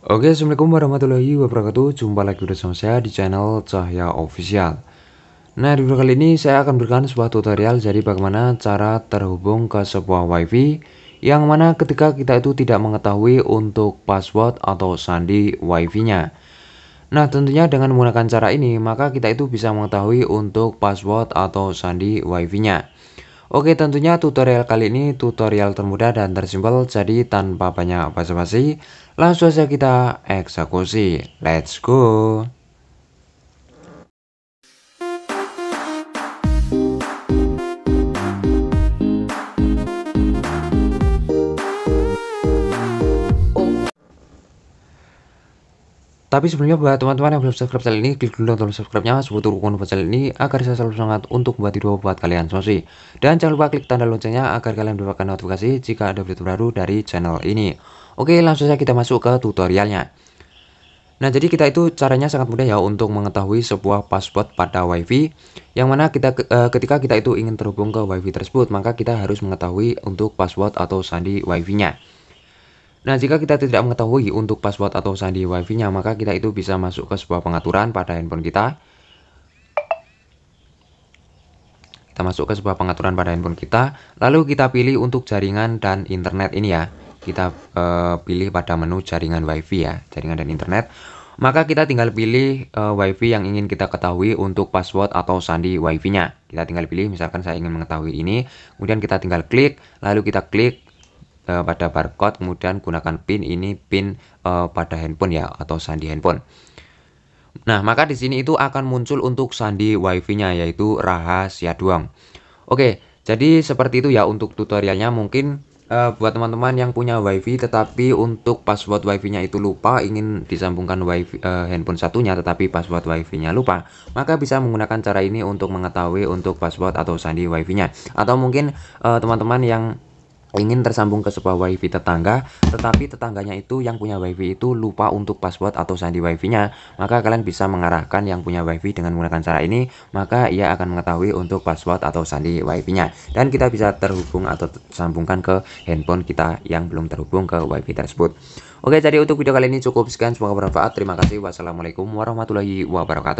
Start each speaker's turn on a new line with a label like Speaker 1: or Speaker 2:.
Speaker 1: Oke, Assalamualaikum warahmatullahi wabarakatuh Jumpa lagi bersama saya di channel Cahya Official Nah, di video kali ini saya akan berikan sebuah tutorial Jadi bagaimana cara terhubung ke sebuah wifi Yang mana ketika kita itu tidak mengetahui untuk password atau sandi wifi-nya Nah, tentunya dengan menggunakan cara ini Maka kita itu bisa mengetahui untuk password atau sandi wifi-nya Oke tentunya tutorial kali ini tutorial termudah dan tersimpel jadi tanpa banyak basa-basi langsung saja kita eksekusi let's go Tapi sebelumnya buat teman-teman yang belum subscribe channel ini, klik dulu tombol subscribe-nya sebutuh rukun buat channel ini agar saya selalu semangat untuk buat video buat kalian semua sih. Dan jangan lupa klik tanda loncengnya agar kalian mendapatkan notifikasi jika ada video baru dari channel ini. Oke, langsung saja kita masuk ke tutorialnya. Nah, jadi kita itu caranya sangat mudah ya untuk mengetahui sebuah password pada WiFi yang mana kita eh, ketika kita itu ingin terhubung ke WiFi tersebut, maka kita harus mengetahui untuk password atau sandi WiFi-nya. Nah, jika kita tidak mengetahui untuk password atau sandi wifi-nya, maka kita itu bisa masuk ke sebuah pengaturan pada handphone kita. Kita masuk ke sebuah pengaturan pada handphone kita, lalu kita pilih untuk jaringan dan internet ini ya. Kita e, pilih pada menu jaringan wifi ya, jaringan dan internet. Maka kita tinggal pilih e, wifi yang ingin kita ketahui untuk password atau sandi wifi-nya. Kita tinggal pilih, misalkan saya ingin mengetahui ini, kemudian kita tinggal klik, lalu kita klik Eh, pada barcode kemudian gunakan pin ini pin uh, pada handphone ya atau sandi handphone. Nah, maka di sini itu akan muncul untuk sandi WiFi-nya yaitu rahasia doang. Oke, jadi seperti itu ya untuk tutorialnya mungkin uh, buat teman-teman yang punya wifi tetapi untuk password wifi-nya itu lupa ingin disambungkan wifi uh, handphone satunya tetapi password wifi-nya lupa maka bisa menggunakan cara ini untuk mengetahui untuk password atau sandi wifi-nya atau mungkin teman -teman yang ingin tersambung ke sebuah wifi tetangga tetapi tetangganya itu yang punya wifi itu lupa untuk password atau sandi wifi nya maka kalian bisa mengarahkan yang punya wifi dengan menggunakan cara ini maka ia akan mengetahui untuk password atau sandi wifi nya dan kita bisa terhubung atau sambungkan ke handphone kita yang belum terhubung ke wifi tersebut Oke, jadi untuk video kali ini cukup sekian. Semoga bermanfaat. Terima kasih. Wassalamualaikum warahmatullahi wabarakatuh.